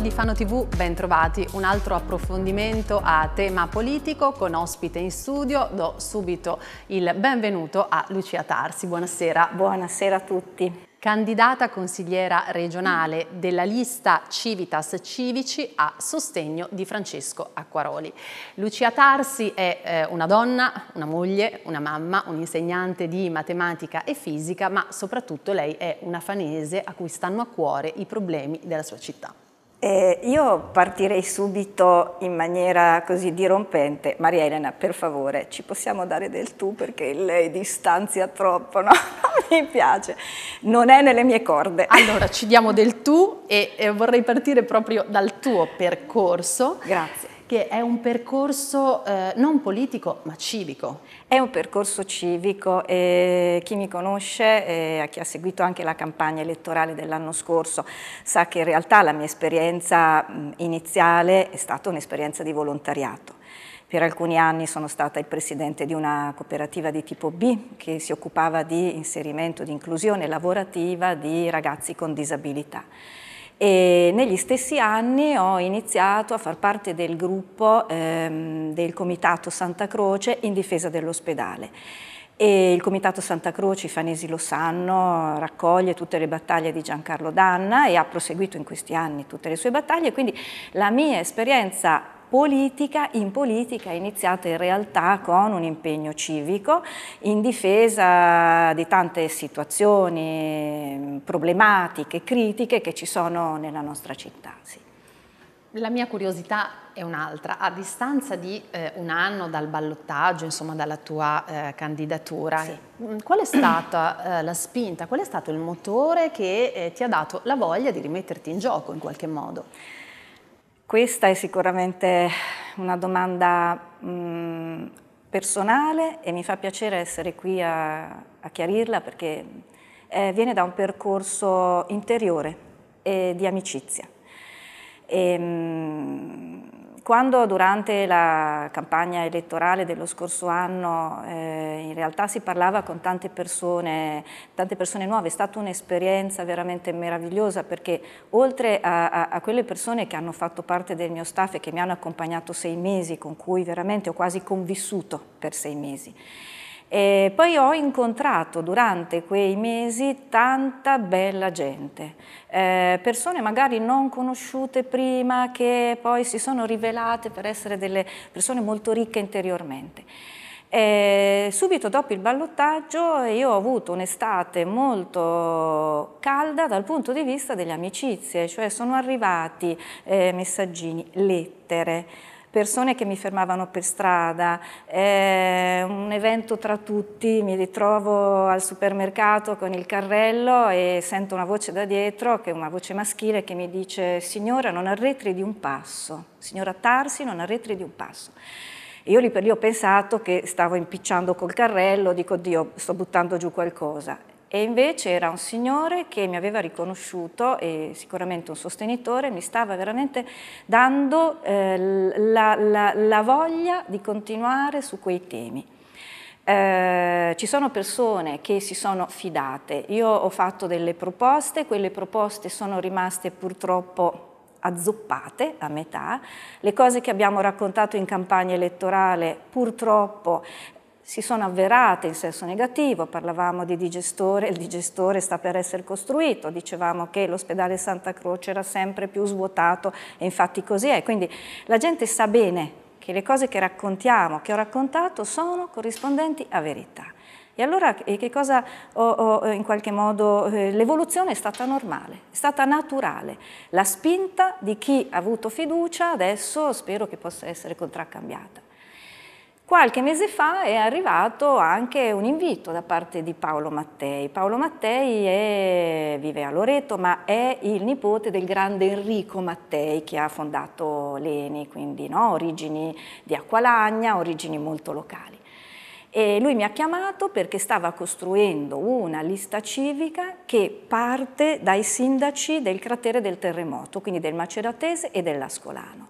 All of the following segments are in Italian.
di Fano TV, bentrovati. Un altro approfondimento a tema politico con ospite in studio. Do subito il benvenuto a Lucia Tarsi. Buonasera. Buonasera a tutti. Candidata consigliera regionale della lista Civitas Civici a sostegno di Francesco Acquaroli. Lucia Tarsi è eh, una donna, una moglie, una mamma, un'insegnante di matematica e fisica, ma soprattutto lei è una fanese a cui stanno a cuore i problemi della sua città. Eh, io partirei subito in maniera così dirompente. Maria Elena, per favore, ci possiamo dare del tu perché lei distanzia troppo, no? Non mi piace, non è nelle mie corde. Allora, ci diamo del tu e, e vorrei partire proprio dal tuo percorso. Grazie che è un percorso eh, non politico ma civico. È un percorso civico e chi mi conosce, e chi ha seguito anche la campagna elettorale dell'anno scorso, sa che in realtà la mia esperienza iniziale è stata un'esperienza di volontariato. Per alcuni anni sono stata il presidente di una cooperativa di tipo B che si occupava di inserimento, di inclusione lavorativa di ragazzi con disabilità. E negli stessi anni ho iniziato a far parte del gruppo ehm, del Comitato Santa Croce in difesa dell'ospedale. il Comitato Santa Croce, i fanesi lo sanno, raccoglie tutte le battaglie di Giancarlo Danna e ha proseguito in questi anni tutte le sue battaglie, quindi la mia esperienza politica, in politica è iniziata in realtà con un impegno civico in difesa di tante situazioni mm, problematiche, critiche che ci sono nella nostra città. Sì. La mia curiosità è un'altra. A distanza di eh, un anno dal ballottaggio, insomma dalla tua eh, candidatura, sì. Mm, qual è stata eh, la spinta, qual è stato il motore che eh, ti ha dato la voglia di rimetterti in gioco in qualche modo? Questa è sicuramente una domanda mh, personale e mi fa piacere essere qui a, a chiarirla perché eh, viene da un percorso interiore e di amicizia. E, ehm, mh, quando durante la campagna elettorale dello scorso anno eh, in realtà si parlava con tante persone, tante persone nuove, è stata un'esperienza veramente meravigliosa perché oltre a, a, a, quelle persone che hanno fatto parte del mio staff e che mi hanno accompagnato sei mesi, con cui veramente ho quasi convissuto per sei mesi, e poi ho incontrato durante quei mesi tanta bella gente, eh, persone magari non conosciute prima che poi si sono rivelate per essere delle persone molto ricche interiormente. E subito dopo il ballottaggio io ho avuto un'estate molto calda dal punto di vista delle amicizie, cioè sono arrivati eh, messaggini, lettere, persone che mi fermavano per strada, è un evento tra tutti, mi ritrovo al supermercato con il carrello e sento una voce da dietro, che è una voce maschile, che mi dice signora non arretri di un passo, signora Tarsi non arretri di un passo. Io lì per lì ho pensato che stavo impicciando col carrello, dico Dio, sto buttando giù qualcosa e invece era un signore che mi aveva riconosciuto e sicuramente un sostenitore, mi stava veramente dando eh, la, la, la, voglia di continuare su quei temi. Eh, ci sono persone che si sono fidate, io ho fatto delle proposte, quelle proposte sono rimaste purtroppo azzoppate a metà, le cose che abbiamo raccontato in campagna elettorale purtroppo si sono avverate in senso negativo, parlavamo di digestore, il digestore sta per essere costruito, dicevamo che l'ospedale Santa Croce era sempre più svuotato e infatti così è, quindi la gente sa bene che le cose che raccontiamo, che ho raccontato, sono corrispondenti a verità. E allora che cosa ho, ho eh, in qualche modo, eh, l'evoluzione è stata normale, è stata naturale. La spinta di chi ha avuto fiducia adesso spero che possa essere contraccambiata. Qualche mese fa è arrivato anche un invito da parte di Paolo Mattei. Paolo Mattei è, vive a Loreto ma è il nipote del grande Enrico Mattei che ha fondato l'ENI, quindi no, origini di Acqualagna, origini molto locali. E lui mi ha chiamato perché stava costruendo una lista civica che parte dai sindaci del cratere del terremoto, quindi del Maceratese e dell'Ascolano.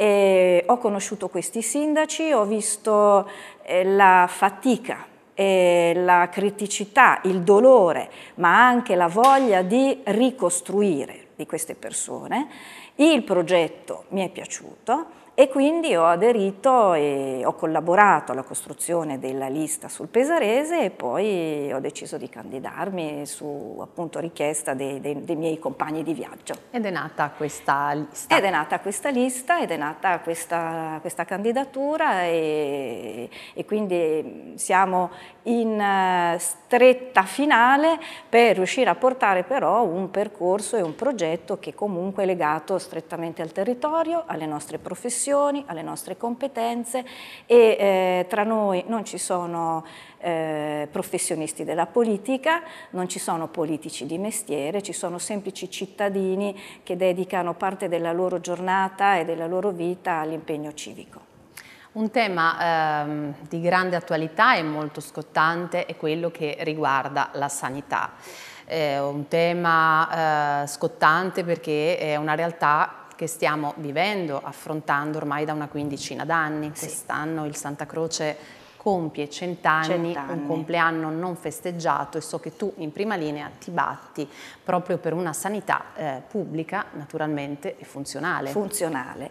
E ho conosciuto questi sindaci, ho visto eh, la fatica, la criticità, il dolore, ma anche la voglia di ricostruire di queste persone. Il progetto mi è piaciuto e quindi ho aderito e ho collaborato alla costruzione della lista sul Pesarese e poi ho deciso di candidarmi su appunto richiesta dei, dei, dei miei compagni di viaggio. Ed è nata questa lista? Ed è nata questa lista, ed è nata questa, questa candidatura e, e, quindi siamo in eh, stretta finale per riuscire a portare però un percorso e un progetto che comunque è legato strettamente al territorio, alle nostre professioni, professioni, alle nostre competenze e eh, tra noi non ci sono eh, professionisti della politica, non ci sono politici di mestiere, ci sono semplici cittadini che dedicano parte della loro giornata e della loro vita all'impegno civico. Un tema ehm, di grande attualità e molto scottante è quello che riguarda la sanità. È un tema eh, scottante perché è una realtà che stiamo vivendo, affrontando ormai da una quindicina d'anni. Sì. Quest'anno il Santa Croce compie cent'anni, un compleanno non festeggiato e so che tu in prima linea ti batti proprio per una sanità eh, pubblica naturalmente e funzionale. Funzionale.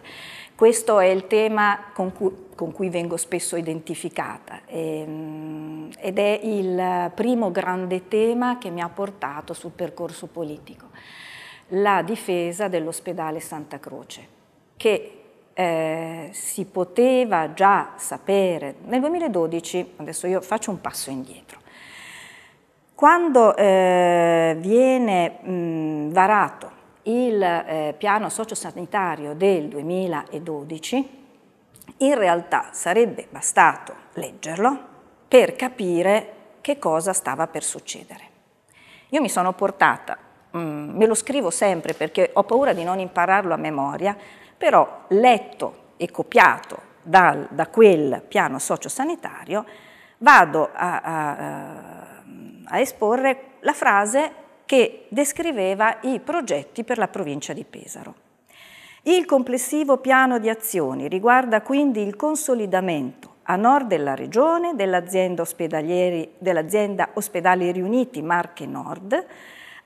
Questo è il tema con cui, con cui vengo spesso identificata ehm, ed è il primo grande tema che mi ha portato sul percorso politico la difesa dell'ospedale Santa Croce, che eh, si poteva già sapere. Nel 2012, adesso io faccio un passo indietro, quando eh, viene mh, varato il eh, piano sociosanitario del 2012, in realtà sarebbe bastato leggerlo per capire che cosa stava per succedere. Io mi sono portata mh, mm, me lo scrivo sempre perché ho paura di non impararlo a memoria, però letto e copiato dal, da quel piano sociosanitario vado a, a, a esporre la frase che descriveva i progetti per la provincia di Pesaro. Il complessivo piano di azioni riguarda quindi il consolidamento a nord della regione dell'azienda, dell ospedali riuniti Marche Nord,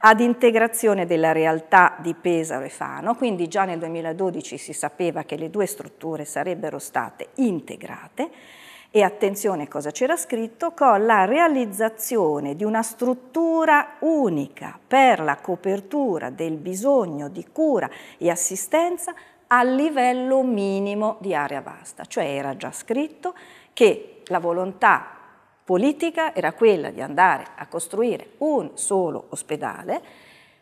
ad integrazione della realtà di Pesaro e Fano, quindi già nel 2012 si sapeva che le due strutture sarebbero state integrate e attenzione cosa c'era scritto, con la realizzazione di una struttura unica per la copertura del bisogno di cura e assistenza a livello minimo di area vasta, cioè era già scritto che la volontà politica era quella di andare a costruire un solo ospedale,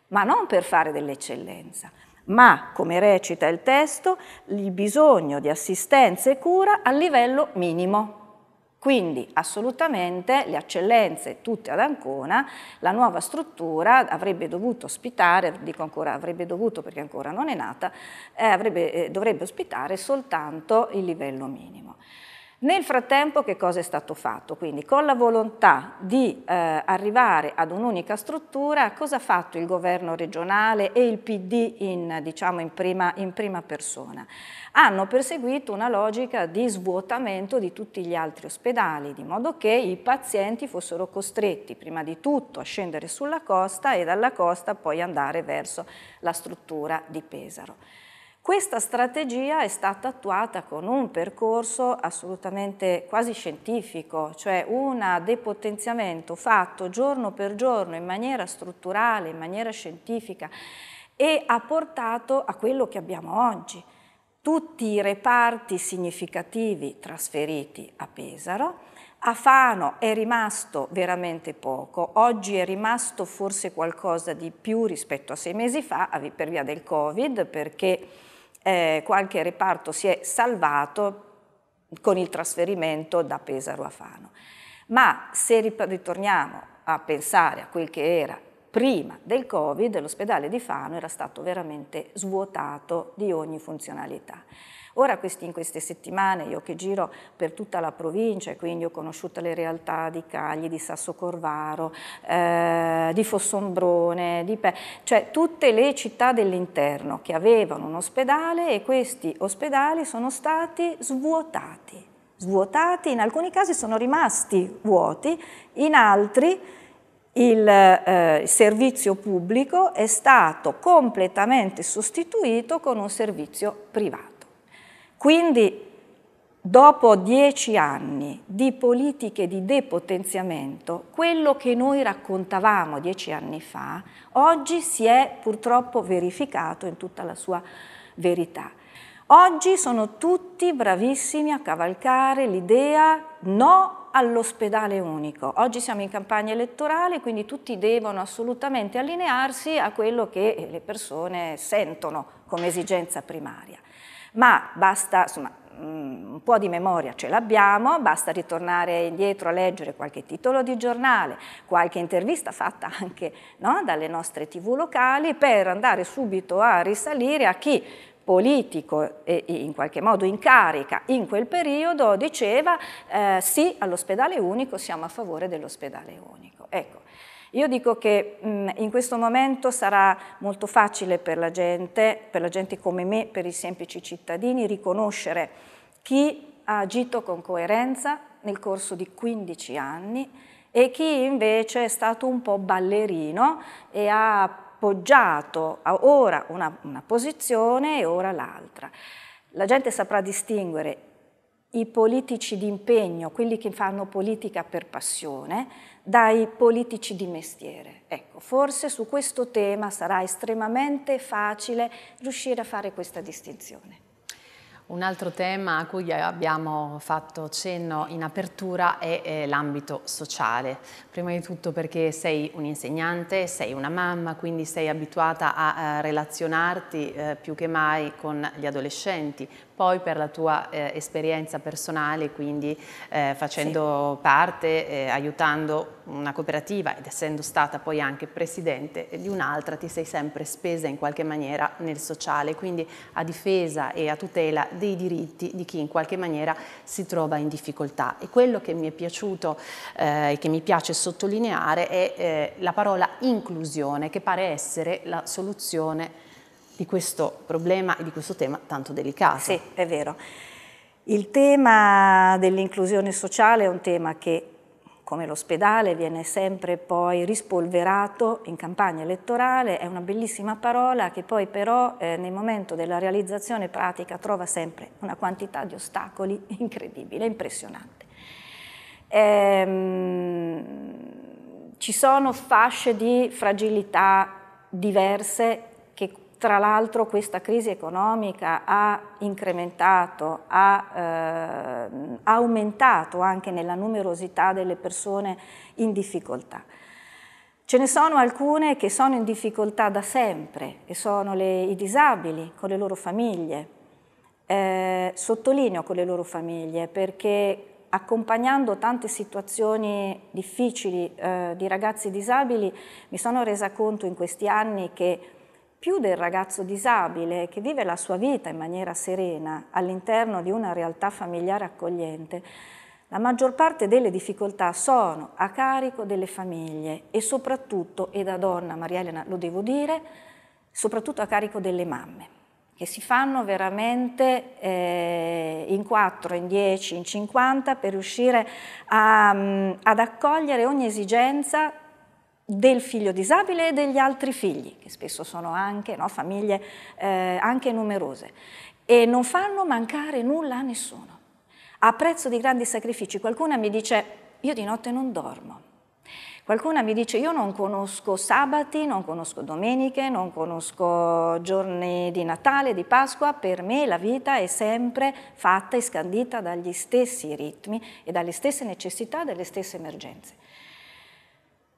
ma non per fare dell'eccellenza, ma, come recita il testo, il bisogno di assistenza e cura a livello minimo. Quindi assolutamente le eccellenze tutte ad Ancona, la nuova struttura avrebbe dovuto ospitare, dico ancora avrebbe dovuto perché ancora non è nata, eh, avrebbe, eh, dovrebbe ospitare soltanto il livello minimo. Nel frattempo che cosa è stato fatto? Quindi con la volontà di eh, arrivare ad un'unica struttura, cosa ha fatto il governo regionale e il PD in, diciamo, in, prima, in prima persona? Hanno perseguito una logica di svuotamento di tutti gli altri ospedali, di modo che i pazienti fossero costretti prima di tutto a scendere sulla costa e dalla costa poi andare verso la struttura di Pesaro. Questa strategia è stata attuata con un percorso assolutamente quasi scientifico, cioè un depotenziamento fatto giorno per giorno in maniera strutturale, in maniera scientifica e ha portato a quello che abbiamo oggi. Tutti i reparti significativi trasferiti a Pesaro, a Fano è rimasto veramente poco, oggi è rimasto forse qualcosa di più rispetto a sei mesi fa per via del Covid perché eh, qualche reparto si è salvato con il trasferimento da Pesaro a Fano. Ma se ritorniamo a pensare a quel che era prima del Covid, l'ospedale di Fano era stato veramente svuotato di ogni funzionalità. Ora questi, in queste settimane, io che giro per tutta la provincia, e quindi ho conosciuto le realtà di Cagli, di Sasso Corvaro, eh, di Fossombrone, di Pe- cioè tutte le città dell'interno che avevano un ospedale e questi ospedali sono stati svuotati. Svuotati, in alcuni casi sono rimasti vuoti, in altri il eh, servizio pubblico è stato completamente sostituito con un servizio privato. Quindi dopo dieci anni di politiche di depotenziamento, quello che noi raccontavamo dieci anni fa, oggi si è purtroppo verificato in tutta la sua verità. Oggi sono tutti bravissimi a cavalcare l'idea no all'ospedale unico. Oggi siamo in campagna elettorale, quindi tutti devono assolutamente allinearsi a quello che le persone sentono come esigenza primaria ma basta, insomma, mm, un po' di memoria ce l'abbiamo, basta ritornare indietro a leggere qualche titolo di giornale, qualche intervista fatta anche no, dalle nostre tv locali per andare subito a risalire a chi politico e in qualche modo in carica in quel periodo diceva eh, sì all'ospedale unico, siamo a favore dell'ospedale unico. Ecco, io dico che mh, mm, in questo momento sarà molto facile per la gente, per la gente come me, per i semplici cittadini, riconoscere chi ha agito con coerenza nel corso di 15 anni e chi invece è stato un po' ballerino e ha appoggiato ora una, una posizione e ora l'altra. La gente saprà distinguere i politici di impegno, quelli che fanno politica per passione, dai politici di mestiere. Ecco, forse su questo tema sarà estremamente facile riuscire a fare questa distinzione. Un altro tema a cui abbiamo fatto cenno in apertura è eh, l'ambito sociale. Prima di tutto perché sei un insegnante, sei una mamma, quindi sei abituata a eh, relazionarti eh, più che mai con gli adolescenti, poi per la tua eh, esperienza personale, quindi eh, facendo sì. parte, eh, aiutando una cooperativa ed essendo stata poi anche presidente di un'altra, ti sei sempre spesa in qualche maniera nel sociale, quindi a difesa e a tutela dei diritti di chi in qualche maniera si trova in difficoltà. E quello che mi è piaciuto eh, e che mi piace sottolineare è eh, la parola inclusione, che pare essere la soluzione di questo problema e di questo tema tanto delicato. Sì, è vero. Il tema dell'inclusione sociale è un tema che, come l'ospedale, viene sempre poi rispolverato in campagna elettorale, è una bellissima parola che poi però eh, nel momento della realizzazione pratica trova sempre una quantità di ostacoli incredibile, impressionante. Ehm, ci sono fasce di fragilità diverse tra l'altro questa crisi economica ha incrementato, ha eh, aumentato anche nella numerosità delle persone in difficoltà. Ce ne sono alcune che sono in difficoltà da sempre e sono le, i disabili con le loro famiglie. Eh, sottolineo con le loro famiglie perché accompagnando tante situazioni difficili eh, di ragazzi disabili mi sono resa conto in questi anni che più del ragazzo disabile che vive la sua vita in maniera serena all'interno di una realtà familiare accogliente, la maggior parte delle difficoltà sono a carico delle famiglie e soprattutto, e da donna Maria Elena lo devo dire, soprattutto a carico delle mamme, che si fanno veramente eh, in 4, in 10, in 50 per riuscire a, mm, ad accogliere ogni esigenza del figlio disabile e degli altri figli, che spesso sono anche no, famiglie eh, anche numerose, e non fanno mancare nulla a nessuno. A prezzo di grandi sacrifici, qualcuna mi dice io di notte non dormo, Qualcuna mi dice io non conosco sabati, non conosco domeniche, non conosco giorni di Natale, di Pasqua, per me la vita è sempre fatta e scandita dagli stessi ritmi e dalle stesse necessità, dalle stesse emergenze.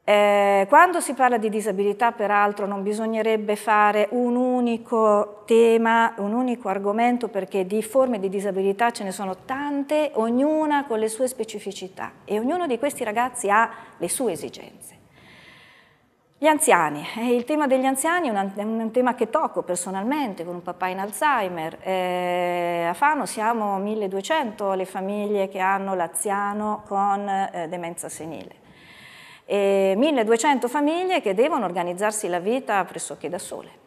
Eh, quando si parla di disabilità, peraltro, non bisognerebbe fare un unico tema, un unico argomento, perché di forme di disabilità ce ne sono tante, ognuna con le sue specificità e ognuno di questi ragazzi ha le sue esigenze. Gli anziani, eh, il tema degli anziani è un, è un tema che tocco personalmente con un papà in Alzheimer. Eh, a Fano siamo 1200 le famiglie che hanno l'aziano con eh, demenza senile e 1200 famiglie che devono organizzarsi la vita pressoché da sole.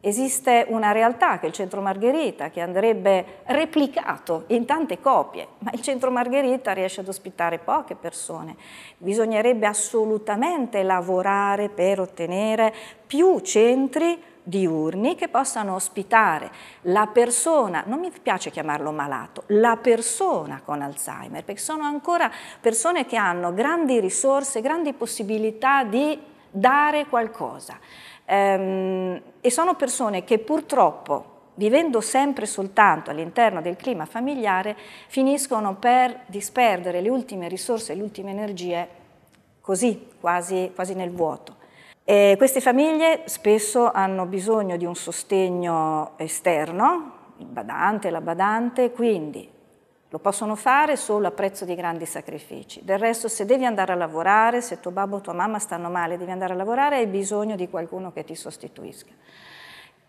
Esiste una realtà che è il Centro Margherita, che andrebbe replicato in tante copie, ma il Centro Margherita riesce ad ospitare poche persone. Bisognerebbe assolutamente lavorare per ottenere più centri diurni che possano ospitare la persona, non mi piace chiamarlo malato, la persona con Alzheimer, perché sono ancora persone che hanno grandi risorse, grandi possibilità di dare qualcosa. Ehm, e sono persone che purtroppo, vivendo sempre soltanto all'interno del clima familiare, finiscono per disperdere le ultime risorse, le ultime energie, così, quasi, quasi nel vuoto. E queste famiglie spesso hanno bisogno di un sostegno esterno, il badante, la badante, quindi lo possono fare solo a prezzo di grandi sacrifici. Del resto se devi andare a lavorare, se tuo babbo o tua mamma stanno male, devi andare a lavorare, hai bisogno di qualcuno che ti sostituisca.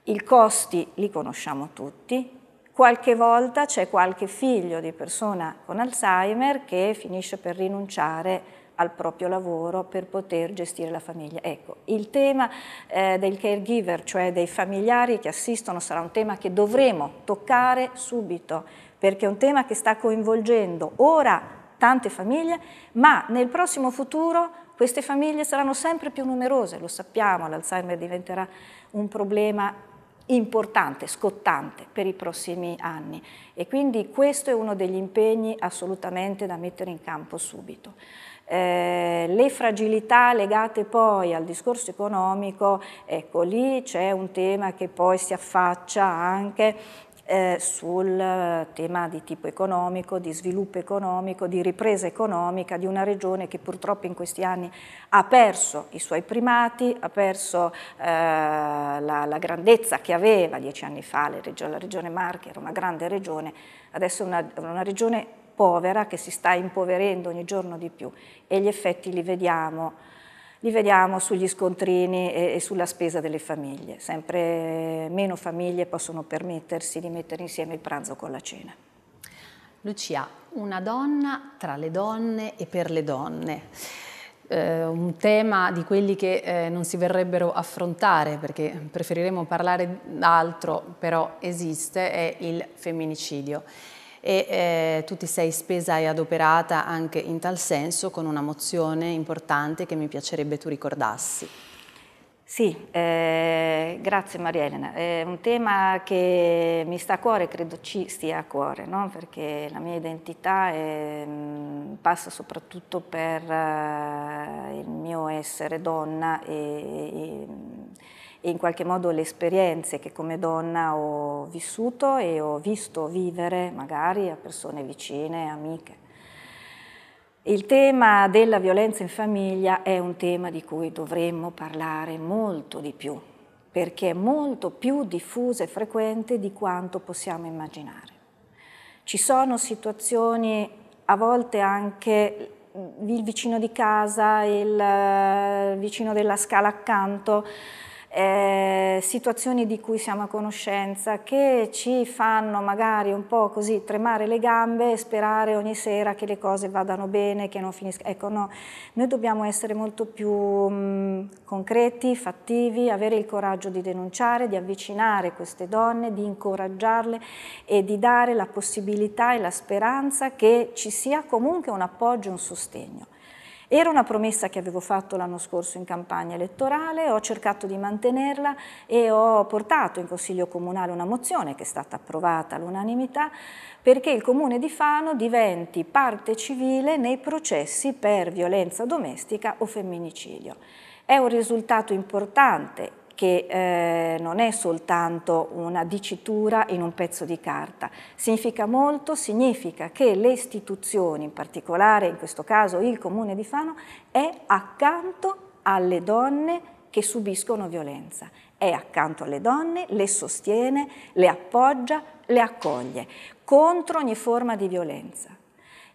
I costi li conosciamo tutti, qualche volta c'è qualche figlio di persona con Alzheimer che finisce per rinunciare al proprio lavoro per poter gestire la famiglia. Ecco, il tema eh, del caregiver, cioè dei familiari che assistono, sarà un tema che dovremo toccare subito, perché è un tema che sta coinvolgendo ora tante famiglie, ma nel prossimo futuro queste famiglie saranno sempre più numerose, lo sappiamo, l'Alzheimer diventerà un problema importante, scottante per i prossimi anni e quindi questo è uno degli impegni assolutamente da mettere in campo subito. Eh, le fragilità legate poi al discorso economico, ecco lì c'è un tema che poi si affaccia anche eh, sul eh, tema di tipo economico, di sviluppo economico, di ripresa economica di una regione che purtroppo in questi anni ha perso i suoi primati, ha perso eh, la, la, grandezza che aveva dieci anni fa, region, la regione Marche era una grande regione, adesso è una, una regione povera che si sta impoverendo ogni giorno di più e gli effetti li vediamo li vediamo sugli scontrini e, e sulla spesa delle famiglie. Sempre meno famiglie possono permettersi di mettere insieme il pranzo con la cena. Lucia, una donna tra le donne e per le donne. Eh, un tema di quelli che eh, non si verrebbero affrontare perché preferiremo parlare d'altro, però esiste, è il femminicidio e eh, tu ti sei spesa e adoperata anche in tal senso con una mozione importante che mi piacerebbe tu ricordassi. Sì, eh, grazie Maria Elena. È un tema che mi sta a cuore, credo ci stia a cuore, no? perché la mia identità è, mm, passa soprattutto per uh, il mio essere donna e, e e in qualche modo le esperienze che come donna ho vissuto e ho visto vivere magari a persone vicine, amiche. Il tema della violenza in famiglia è un tema di cui dovremmo parlare molto di più, perché è molto più diffusa e frequente di quanto possiamo immaginare. Ci sono situazioni, a volte anche il vicino di casa, il eh, vicino della scala accanto, eh, situazioni di cui siamo a conoscenza, che ci fanno magari un po' così tremare le gambe e sperare ogni sera che le cose vadano bene, che non finiscano. Ecco, no, noi dobbiamo essere molto più mh, mm, concreti, fattivi, avere il coraggio di denunciare, di avvicinare queste donne, di incoraggiarle e di dare la possibilità e la speranza che ci sia comunque un appoggio, un sostegno. Era una promessa che avevo fatto l'anno scorso in campagna elettorale, ho cercato di mantenerla e ho portato in Consiglio Comunale una mozione che è stata approvata all'unanimità perché il Comune di Fano diventi parte civile nei processi per violenza domestica o femminicidio. È un risultato importante che eh, non è soltanto una dicitura in un pezzo di carta, significa molto, significa che le istituzioni, in particolare in questo caso il Comune di Fano, è accanto alle donne che subiscono violenza, è accanto alle donne, le sostiene, le appoggia, le accoglie, contro ogni forma di violenza.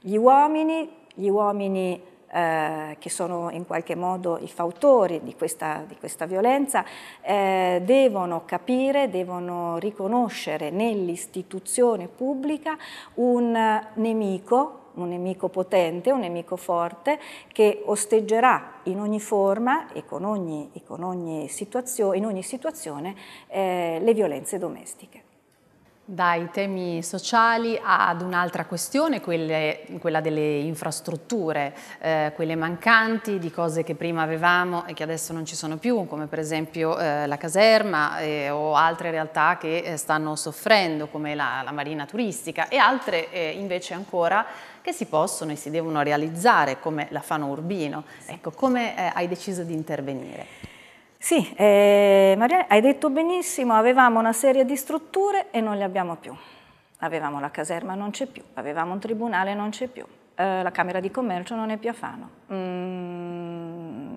Gli uomini, gli uomini eh, che sono in qualche modo i fautori di questa, di questa violenza, eh, devono capire, devono riconoscere nell'istituzione pubblica un nemico un nemico potente, un nemico forte che osteggerà in ogni forma e con ogni, e con ogni, situazio, in ogni situazione eh, le violenze domestiche dai temi sociali ad un'altra questione, quelle, quella delle infrastrutture, eh, quelle mancanti di cose che prima avevamo e che adesso non ci sono più, come per esempio eh, la caserma eh, o altre realtà che eh, stanno soffrendo come la, la, marina turistica e altre eh, invece ancora che si possono e si devono realizzare come la Fano Urbino. Ecco, come eh, hai deciso di intervenire? Sì, eh, Maria, hai detto benissimo, avevamo una serie di strutture e non le abbiamo più. Avevamo la caserma, non c'è più, avevamo un tribunale, non c'è più, eh, la Camera di Commercio non è più a Fano, mm,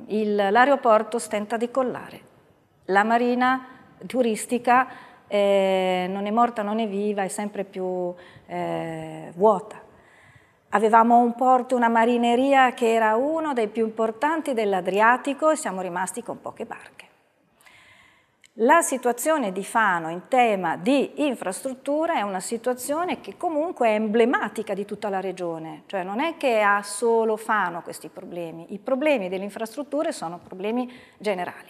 l'aeroporto stenta di collare, la marina turistica eh, non è morta, non è viva, è sempre più eh, vuota. Avevamo un porto, una marineria che era uno dei più importanti dell'Adriatico e siamo rimasti con poche barche. La situazione di Fano in tema di infrastruttura è una situazione che comunque è emblematica di tutta la regione, cioè non è che ha solo Fano questi problemi, i problemi delle infrastrutture sono problemi generali.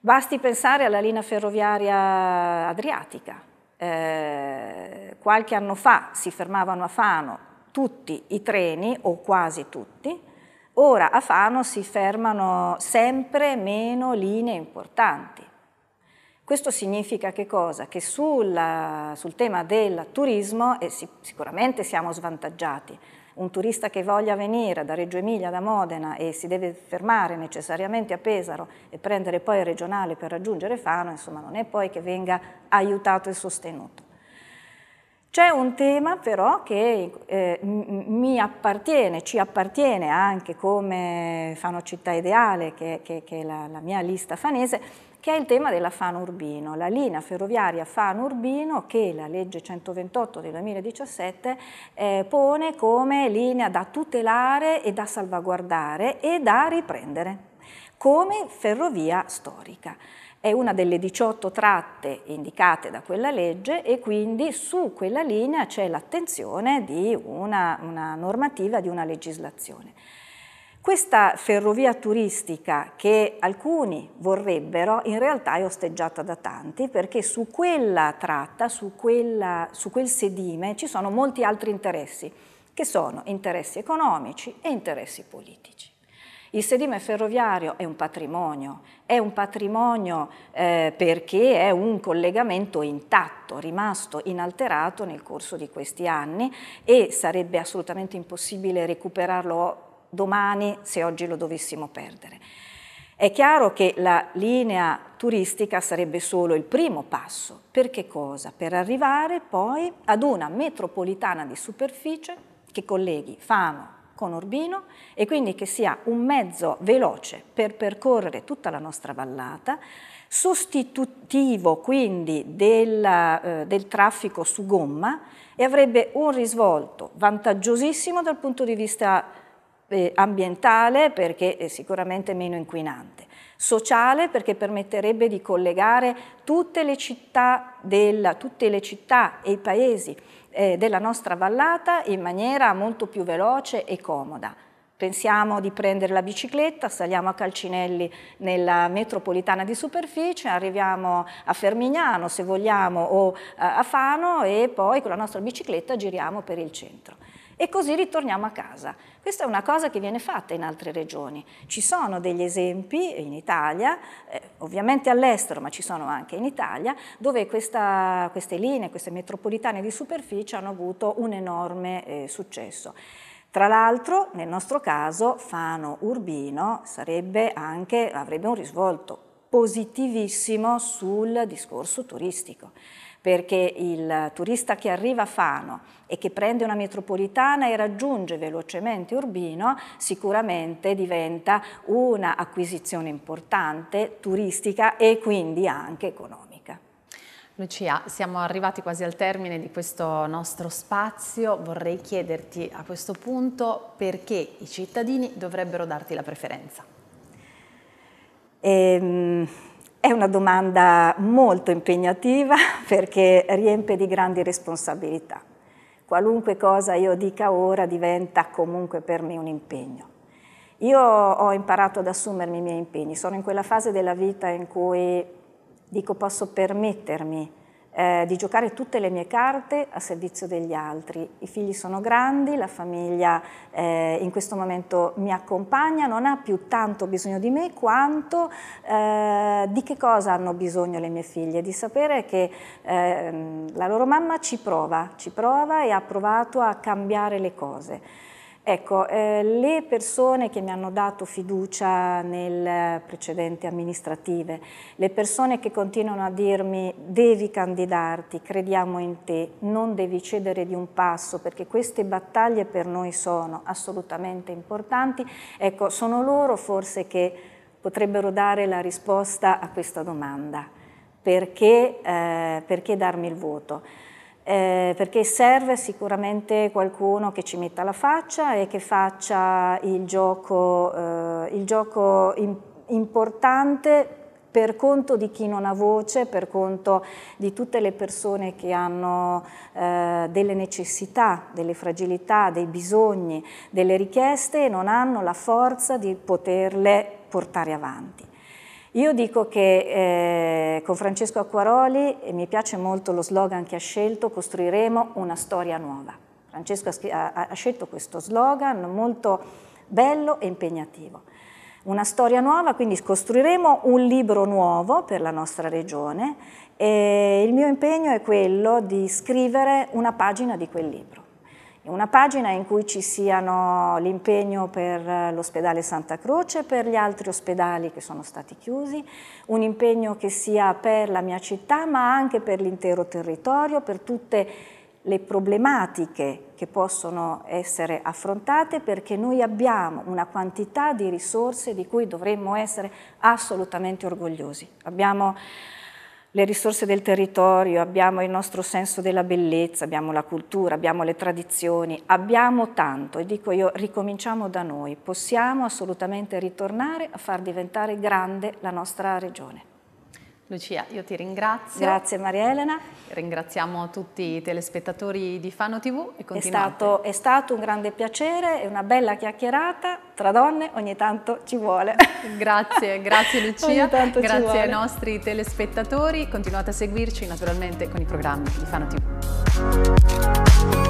Basti pensare alla linea ferroviaria adriatica, eh, qualche anno fa si fermavano a Fano tutti i treni, o quasi tutti, ora a Fano si fermano sempre meno linee importanti. Questo significa che cosa? Che sulla, sul tema del turismo eh, si, sicuramente siamo svantaggiati. Un turista che voglia venire da Reggio Emilia, da Modena e si deve fermare necessariamente a Pesaro e prendere poi il regionale per raggiungere Fano, insomma non è poi che venga aiutato e sostenuto. C'è un tema però che eh, mi appartiene, ci appartiene anche come Fano Città Ideale, che, che, che è la, la, mia lista fanese, che è il tema della Fano Urbino, la linea ferroviaria Fano Urbino che la legge 128 del 2017 eh, pone come linea da tutelare e da salvaguardare e da riprendere come ferrovia storica è una delle 18 tratte indicate da quella legge e quindi su quella linea c'è l'attenzione di una, una normativa, di una legislazione. Questa ferrovia turistica che alcuni vorrebbero in realtà è osteggiata da tanti perché su quella tratta, su, quella, su, quel sedime ci sono molti altri interessi che sono interessi economici e interessi politici. Il sedime ferroviario è un patrimonio, è un patrimonio eh, perché è un collegamento intatto, rimasto inalterato nel corso di questi anni e sarebbe assolutamente impossibile recuperarlo domani se oggi lo dovessimo perdere. È chiaro che la linea turistica sarebbe solo il primo passo, perché cosa? Per arrivare poi ad una metropolitana di superficie che colleghi Fano, con Urbino e quindi che sia un mezzo veloce per percorrere tutta la nostra vallata, sostitutivo quindi del, eh, del traffico su gomma e avrebbe un risvolto vantaggiosissimo dal punto di vista eh, ambientale perché è sicuramente meno inquinante, sociale perché permetterebbe di collegare tutte le città, della, tutte le città e i paesi eh, della nostra vallata in maniera molto più veloce e comoda. Pensiamo di prendere la bicicletta, saliamo a Calcinelli nella metropolitana di superficie, arriviamo a Fermignano se vogliamo o eh, a Fano e poi con la nostra bicicletta giriamo per il centro e così ritorniamo a casa. Questa è una cosa che viene fatta in altre regioni. Ci sono degli esempi in Italia, eh, ovviamente all'estero, ma ci sono anche in Italia, dove questa, queste linee, queste metropolitane di superficie hanno avuto un enorme eh, successo. Tra l'altro, nel nostro caso, Fano Urbino anche, avrebbe un risvolto positivissimo sul discorso turistico perché il turista che arriva a Fano e che prende una metropolitana e raggiunge velocemente Urbino sicuramente diventa un'acquisizione importante turistica e quindi anche economica. Lucia, siamo arrivati quasi al termine di questo nostro spazio, vorrei chiederti a questo punto perché i cittadini dovrebbero darti la preferenza. Ehm... È una domanda molto impegnativa perché riempie di grandi responsabilità. Qualunque cosa io dica ora diventa comunque per me un impegno. Io ho imparato ad assumermi i miei impegni, sono in quella fase della vita in cui dico posso permettermi eh, di giocare tutte le mie carte a servizio degli altri. I figli sono grandi, la famiglia eh, in questo momento mi accompagna, non ha più tanto bisogno di me quanto eh, di che cosa hanno bisogno le mie figlie, di sapere che ehm, la loro mamma ci prova, ci prova e ha provato a cambiare le cose. Ecco, eh, le persone che mi hanno dato fiducia nel precedente amministrative, le persone che continuano a dirmi devi candidarti, crediamo in te, non devi cedere di un passo perché queste battaglie per noi sono assolutamente importanti, ecco, sono loro forse che potrebbero dare la risposta a questa domanda. Perché, eh, perché darmi il voto? eh, perché serve sicuramente qualcuno che ci metta la faccia e che faccia il gioco, eh, il gioco in, importante per conto di chi non ha voce, per conto di tutte le persone che hanno eh, delle necessità, delle fragilità, dei bisogni, delle richieste e non hanno la forza di poterle portare avanti. Io dico che eh, con Francesco Acquaroli e mi piace molto lo slogan che ha scelto, costruiremo una storia nuova. Francesco ha, ha, ha scelto questo slogan molto bello e impegnativo. Una storia nuova, quindi costruiremo un libro nuovo per la nostra regione e il mio impegno è quello di scrivere una pagina di quel libro. Una pagina in cui ci siano l'impegno per eh, l'ospedale Santa Croce, per gli altri ospedali che sono stati chiusi, un impegno che sia per la mia città ma anche per l'intero territorio, per tutte le problematiche che possono essere affrontate perché noi abbiamo una quantità di risorse di cui dovremmo essere assolutamente orgogliosi. Abbiamo le risorse del territorio, abbiamo il nostro senso della bellezza, abbiamo la cultura, abbiamo le tradizioni, abbiamo tanto e dico io ricominciamo da noi, possiamo assolutamente ritornare a far diventare grande la nostra regione. Lucia, io ti ringrazio. Grazie Maria Elena. Ringraziamo tutti i telespettatori di Fano TV e continuate. È stato, è stato un grande piacere e una bella chiacchierata. Tra donne ogni tanto ci vuole. Grazie, grazie Lucia. grazie ai nostri telespettatori. Continuate a seguirci naturalmente con i programmi di Fano TV.